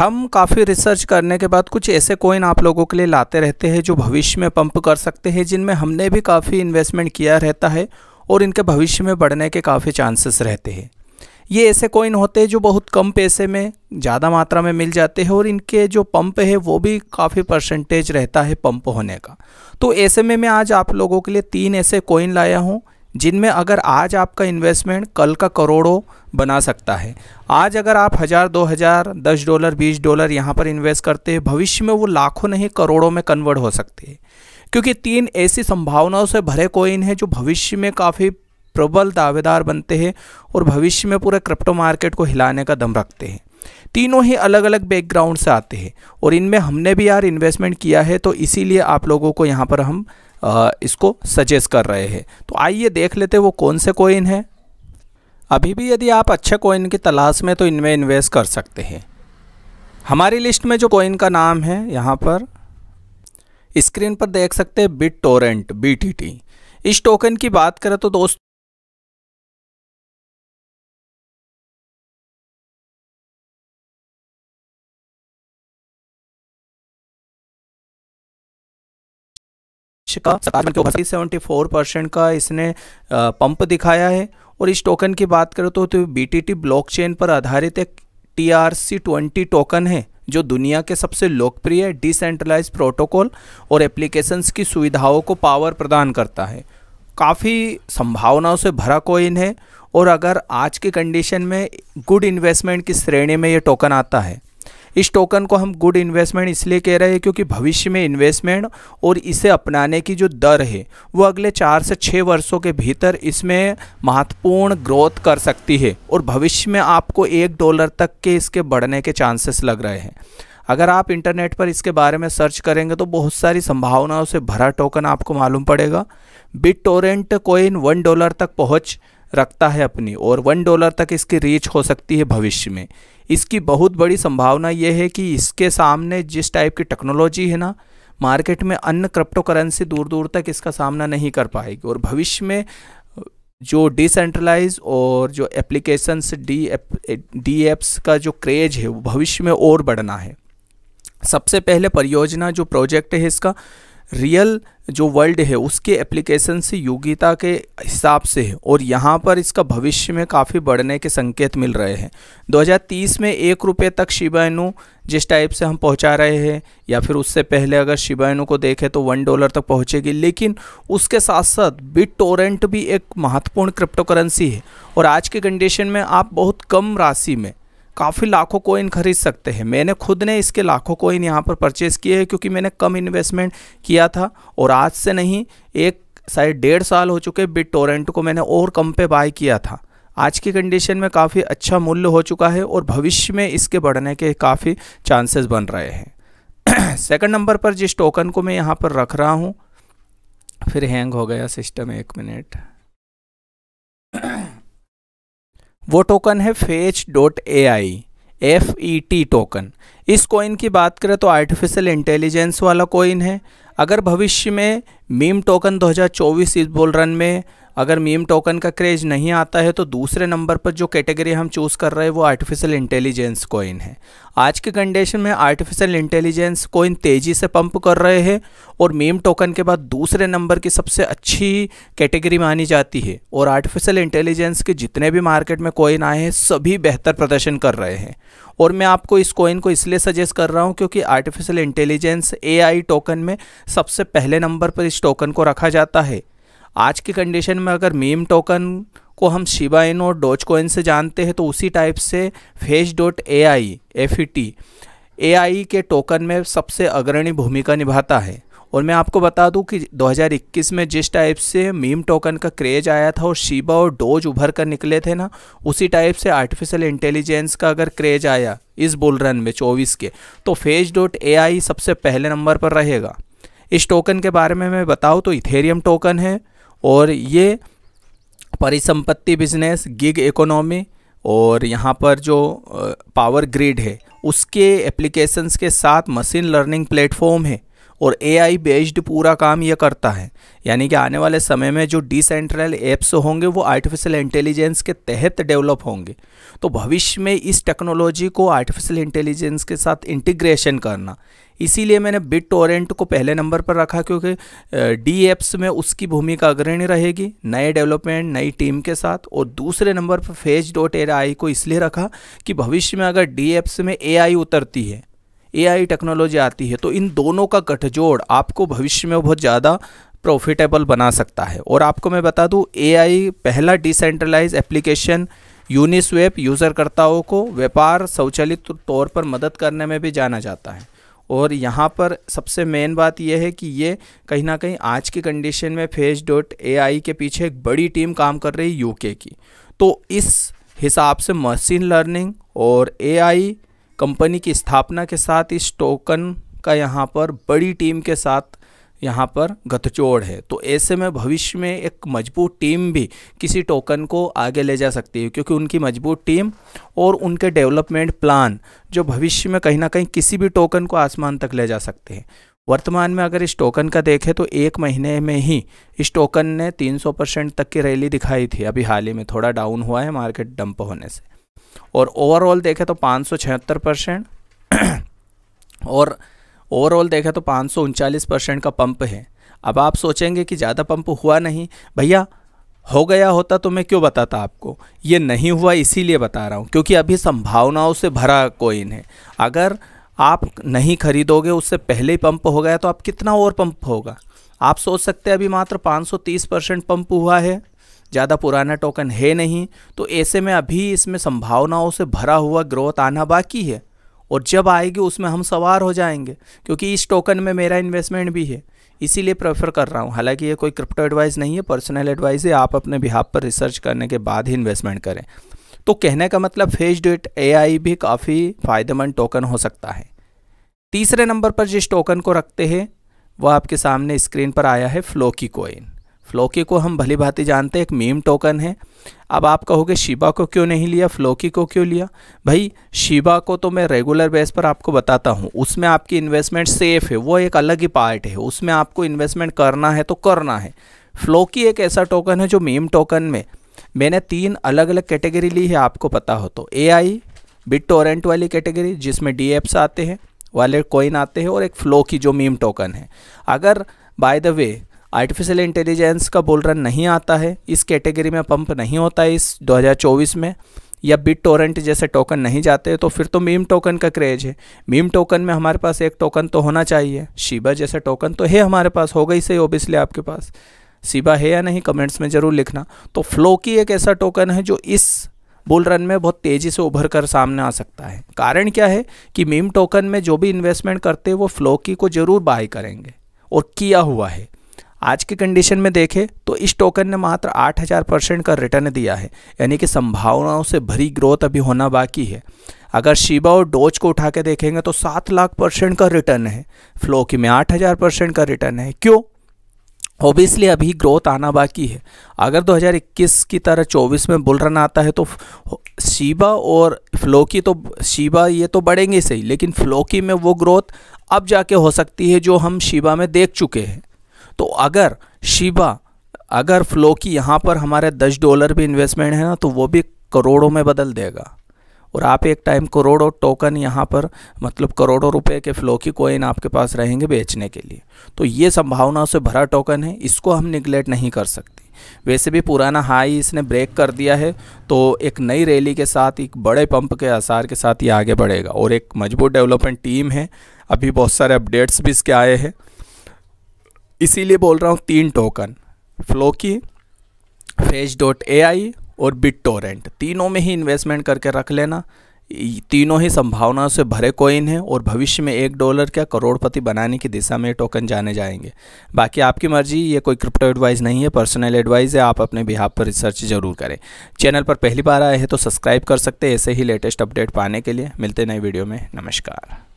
हम काफ़ी रिसर्च करने के बाद कुछ ऐसे कोइन आप लोगों के लिए लाते रहते हैं जो भविष्य में पंप कर सकते हैं जिनमें हमने भी काफ़ी इन्वेस्टमेंट किया रहता है और इनके भविष्य में बढ़ने के काफ़ी चांसेस रहते हैं ये ऐसे कोइन होते हैं जो बहुत कम पैसे में ज़्यादा मात्रा में मिल जाते हैं और इनके जो पंप है वो भी काफ़ी परसेंटेज रहता है पंप होने का तो ऐसे में मैं आज आप लोगों के लिए तीन ऐसे कोइन लाया हूँ जिनमें अगर आज आपका इन्वेस्टमेंट कल का करोड़ों बना सकता है आज अगर आप हज़ार दो हज़ार दस डॉलर बीस डॉलर यहाँ पर इन्वेस्ट करते हैं भविष्य में वो लाखों नहीं करोड़ों में कन्वर्ट हो सकते हैं क्योंकि तीन ऐसी संभावनाओं से भरे कोइन हैं जो भविष्य में काफ़ी प्रबल दावेदार बनते हैं और भविष्य में पूरे क्रिप्टो मार्केट को हिलाने का दम रखते हैं तीनों ही अलग अलग बैकग्राउंड से आते हैं और इनमें हमने भी यार इन्वेस्टमेंट किया है तो इसीलिए आप लोगों को यहाँ पर हम इसको सजेस्ट कर रहे हैं तो आइए देख लेते वो कौन से कोइन हैं अभी भी यदि आप अच्छे कोइन की तलाश में तो इनमें इन्वेस्ट कर सकते हैं हमारी लिस्ट में जो कोइन का नाम है यहाँ पर स्क्रीन पर देख सकते हैं बिट टोरेंट बी इस टोकन की बात करें तो दोस्तों का सकारात्मक सेवेंटी फोर परसेंट का इसने पंप दिखाया है और इस टोकन की बात करें तो, बी टी ब्लॉक चेन पर आधारित एक T R C twenty token है जो दुनिया के सबसे लोकप्रिय डिसेंट्रलाइज प्रोटोकॉल और एप्लीकेशंस की सुविधाओं को पावर प्रदान करता है काफ़ी संभावनाओं से भरा कोइन है और अगर आज की कंडीशन में गुड इन्वेस्टमेंट की श्रेणी में ये टोकन आता है इस टोकन को हम गुड इन्वेस्टमेंट इसलिए कह रहे हैं क्योंकि भविष्य में इन्वेस्टमेंट और इसे अपनाने की जो दर है वो अगले चार से छः वर्षों के भीतर इसमें महत्वपूर्ण ग्रोथ कर सकती है और भविष्य में आपको एक डॉलर तक के इसके बढ़ने के चांसेस लग रहे हैं अगर आप इंटरनेट पर इसके बारे में सर्च करेंगे तो बहुत सारी संभावनाओं से भरा टोकन आपको मालूम पड़ेगा BitTorrent coin one dollar तक पहुँच रखता है अपनी और वन डॉलर तक इसकी रीच हो सकती है भविष्य में इसकी बहुत बड़ी संभावना यह है कि इसके सामने जिस टाइप की टेक्नोलॉजी है ना मार्केट में अन्य क्रिप्टो करेंसी दूर दूर तक इसका सामना नहीं कर पाएगी और भविष्य में जो डिसेंट्रलाइज और जो applications D app D apps का जो क्रेज है वो भविष्य में और बढ़ना है सबसे पहले परियोजना जो प्रोजेक्ट है इसका रियल जो वर्ल्ड है उसके एप्लीकेशन से योग्यता के हिसाब से है और यहाँ पर इसका भविष्य में काफ़ी बढ़ने के संकेत मिल रहे हैं 2030 में एक रुपये तक शिबाइनु जिस टाइप से हम पहुँचा रहे हैं या फिर उससे पहले अगर शिबाइनु को देखें तो वन डॉलर तक पहुँचेगी लेकिन उसके साथ साथ बिट टोरेंट भी एक महत्वपूर्ण क्रिप्टो करेंसी है और आज के कंडीशन में आप बहुत कम राशि में काफ़ी लाखों कोइन खरीद सकते हैं मैंने खुद ने इसके लाखों कोइन यहाँ पर परचेज़ किए हैं क्योंकि मैंने कम इन्वेस्टमेंट किया था और आज से नहीं एक शायद डेढ़ साल हो चुके बिट टोरेंट को मैंने और कम पे बाय किया था आज की कंडीशन में काफ़ी अच्छा मूल्य हो चुका है और भविष्य में इसके बढ़ने के काफ़ी चांसेस बन रहे हैं सेकंड नंबर पर जिस टोकन को मैं यहाँ पर रख रहा हूँ फिर हैंग हो गया सिस्टम एक मिनट वो टोकन है Fetch dot A I F E T token इस कॉइन की बात करें तो आर्टिफिशियल इंटेलिजेंस वाला कॉइन है अगर भविष्य में मीम टोकन 2024 इस बोल रन में अगर मीम टोकन का क्रेज नहीं आता है तो दूसरे नंबर पर जो कैटेगरी हम चूज़ कर रहे हैं वो आर्टिफिशियल इंटेलिजेंस कोइन है आज के कंडीशन में आर्टिफिशियल इंटेलिजेंस कोइन तेज़ी से पंप कर रहे हैं और मीम टोकन के बाद दूसरे नंबर की सबसे अच्छी कैटेगरी मानी जाती है और आर्टिफिशियल इंटेलिजेंस के जितने भी मार्केट में कोइन आए हैं सभी बेहतर प्रदर्शन कर रहे हैं और मैं आपको इस कोइन को इसलिए सजेस्ट कर रहा हूँ क्योंकि आर्टिफिशियल इंटेलिजेंस ए टोकन में सबसे पहले नंबर पर इस टोकन को रखा जाता है आज की कंडीशन में अगर मीम टोकन को हम शिबा इन और डोज कोइन से जानते हैं तो उसी टाइप से fetch dot A I F E T A I के टोकन में सबसे अग्रणी भूमिका निभाता है और मैं आपको बता दूं कि 2021 में जिस टाइप से मीम टोकन का क्रेज आया था और शिबा और डोज उभर कर निकले थे ना उसी टाइप से आर्टिफिशियल इंटेलिजेंस का अगर क्रेज आया इस बुल रन में 24 के तो फेज डॉट ए आई सबसे पहले नंबर पर रहेगा इस टोकन के बारे में मैं बताऊँ तो इथेरियम टोकन है और ये परिसंपत्ति बिजनेस गिग इकोनॉमी और यहाँ पर जो पावर ग्रिड है उसके एप्लीकेशंस के साथ मशीन लर्निंग प्लेटफॉर्म है और आई बेस्ड पूरा काम ये करता है यानी कि आने वाले समय में जो डिसेंट्रल ऐप्स होंगे वो आर्टिफिशियल इंटेलिजेंस के तहत डेवलप होंगे तो भविष्य में इस टेक्नोलॉजी को आर्टिफिशियल इंटेलिजेंस के साथ इंटीग्रेशन करना इसीलिए मैंने बिट टोरेंट को पहले नंबर पर रखा क्योंकि डी एप्स में उसकी भूमिका अग्रणी रहेगी नए डेवलपमेंट नई टीम के साथ और दूसरे नंबर पर फेज डॉट ए आई को इसलिए रखा कि भविष्य में अगर डी एप्स में ए आई उतरती है एआई टेक्नोलॉजी आती है तो इन दोनों का गठजोड़ आपको भविष्य में बहुत ज़्यादा प्रॉफिटेबल बना सकता है और आपको मैं बता दूँ एआई पहला डिसेंट्रलाइज एप्लीकेशन यूनिस्वेप यूज़रकर्ताओं को व्यापार स्वचालित तौर पर मदद करने में भी जाना जाता है और यहाँ पर सबसे मेन बात यह है कि ये कहीं ना कहीं आज की कंडीशन में फेज डॉट ए के पीछे एक बड़ी टीम काम कर रही यूके की तो इस हिसाब से मशीन लर्निंग और ए कंपनी की स्थापना के साथ इस टोकन का यहाँ पर बड़ी टीम के साथ यहाँ पर गतचोड़ है तो ऐसे में भविष्य में एक मजबूत टीम भी किसी टोकन को आगे ले जा सकती है क्योंकि उनकी मजबूत टीम और उनके डेवलपमेंट प्लान जो भविष्य में कहीं ना कहीं किसी भी टोकन को आसमान तक ले जा सकते हैं वर्तमान में अगर इस टोकन का देखें तो एक महीने में ही इस टोकन ने 300 परसेंट तक की रैली दिखाई थी अभी हाल ही में थोड़ा डाउन हुआ है मार्केट डंप होने से और ओवरऑल देखें तो पाँच परसेंट और ओवरऑल देखें तो पाँच परसेंट का पंप है अब आप सोचेंगे कि ज़्यादा पंप हुआ नहीं भैया हो गया होता तो मैं क्यों बताता आपको ये नहीं हुआ इसीलिए बता रहा हूँ क्योंकि अभी संभावनाओं से भरा कोइन है अगर आप नहीं खरीदोगे उससे पहले ही पंप हो गया तो आप कितना और पंप होगा आप सोच सकते हैं अभी मात्र 530 परसेंट पंप हुआ है ज़्यादा पुराना टोकन है नहीं तो ऐसे में अभी इसमें संभावनाओं से भरा हुआ ग्रोथ आना बाकी है और जब आएगी उसमें हम सवार हो जाएंगे क्योंकि इस टोकन में मेरा इन्वेस्टमेंट भी है इसीलिए प्रेफर कर रहा हूँ हालांकि ये कोई क्रिप्टो एडवाइस नहीं है पर्सनल एडवाइस है आप अपने बिहार पर रिसर्च करने के बाद ही इन्वेस्टमेंट करें तो कहने का मतलब फेज डेट ए भी काफ़ी फ़ायदेमंद टोकन हो सकता है तीसरे नंबर पर जिस टोकन को रखते हैं वह आपके सामने स्क्रीन पर आया है फ्लोकी कोइन फ्लोकी को हम भली भांति जानते हैं एक मीम टोकन है अब आप कहोगे शिबा को क्यों नहीं लिया फ्लोकी को क्यों लिया भाई शिबा को तो मैं रेगुलर बेस पर आपको बताता हूँ उसमें आपकी इन्वेस्टमेंट सेफ़ है वो एक अलग ही पार्ट है उसमें आपको इन्वेस्टमेंट करना है तो करना है फ्लोकी एक ऐसा टोकन है जो मीम टोकन में मैंने तीन अलग अलग कैटेगरी ली है आपको पता हो तो ए आई बिट टोरेंट वाली कैटेगरी जिसमें डी आते हैं वाले कॉइन आते हैं और एक फ्लो की जो मीम टोकन है अगर by the way artificial intelligence का बोल रहा नहीं आता है इस कैटेगरी में पंप नहीं होता है इस 2024 में या बिट टोरेंट जैसे टोकन नहीं जाते तो फिर तो मीम टोकन का क्रेज है मीम टोकन में हमारे पास एक टोकन तो होना चाहिए शिबा जैसे टोकन तो है हमारे पास हो गई सही ओबियसली आपके पास शिबा है या नहीं कमेंट्स में ज़रूर लिखना तो फ्लो की एक ऐसा टोकन है जो इस बुल रन में बहुत तेज़ी से उभर कर सामने आ सकता है कारण क्या है कि मीम टोकन में जो भी इन्वेस्टमेंट करते हैं वो फ्लो की को ज़रूर बाय करेंगे और किया हुआ है आज के कंडीशन में देखें तो इस टोकन ने मात्र 8000 परसेंट का रिटर्न दिया है यानी कि संभावनाओं से भरी ग्रोथ अभी होना बाकी है अगर शिबा और डोज को उठा के देखेंगे तो सात लाख परसेंट का रिटर्न है फ्लोकी में आठ हज़ार परसेंट का रिटर्न है क्यों ऑब्वियसली अभी ग्रोथ आना बाकी है अगर 2021 की तरह 24 में बुल रन आता है तो शिबा और फ्लोकी तो शिबा ये तो बढ़ेंगे सही लेकिन फ्लोकी में वो ग्रोथ अब जाके हो सकती है जो हम शिबा में देख चुके हैं तो अगर शिबा अगर फ्लो की यहाँ पर हमारे दस डॉलर भी इन्वेस्टमेंट है ना तो वो भी करोड़ों में बदल देगा और आप एक टाइम करोड़ों टोकन यहाँ पर मतलब करोड़ों रुपए के फ्लो की कोइन आपके पास रहेंगे बेचने के लिए तो ये संभावना से भरा टोकन है इसको हम निगलेक्ट नहीं कर सकते वैसे भी पुराना हाई इसने ब्रेक कर दिया है तो एक नई रैली के साथ एक बड़े पंप के आसार के साथ ये आगे बढ़ेगा और एक मजबूत डेवलपमेंट टीम है अभी बहुत सारे अपडेट्स भी इसके आए हैं इसीलिए बोल रहा हूँ तीन token Floki fetch dot A I और बिट टोरेंट तीनों में ही इन्वेस्टमेंट करके रख लेना तीनों ही संभावनाओं से भरे कोइन हैं और भविष्य में एक डॉलर क्या करोड़पति बनाने की दिशा में टोकन जाने जाएंगे बाकी आपकी मर्जी ये कोई क्रिप्टो एडवाइस नहीं है पर्सनल एडवाइस है आप अपने बिहाब पर रिसर्च जरूर करें चैनल पर पहली बार आए हैं तो सब्सक्राइब कर सकते हैं ऐसे ही लेटेस्ट अपडेट पाने के लिए मिलते नए वीडियो में नमस्कार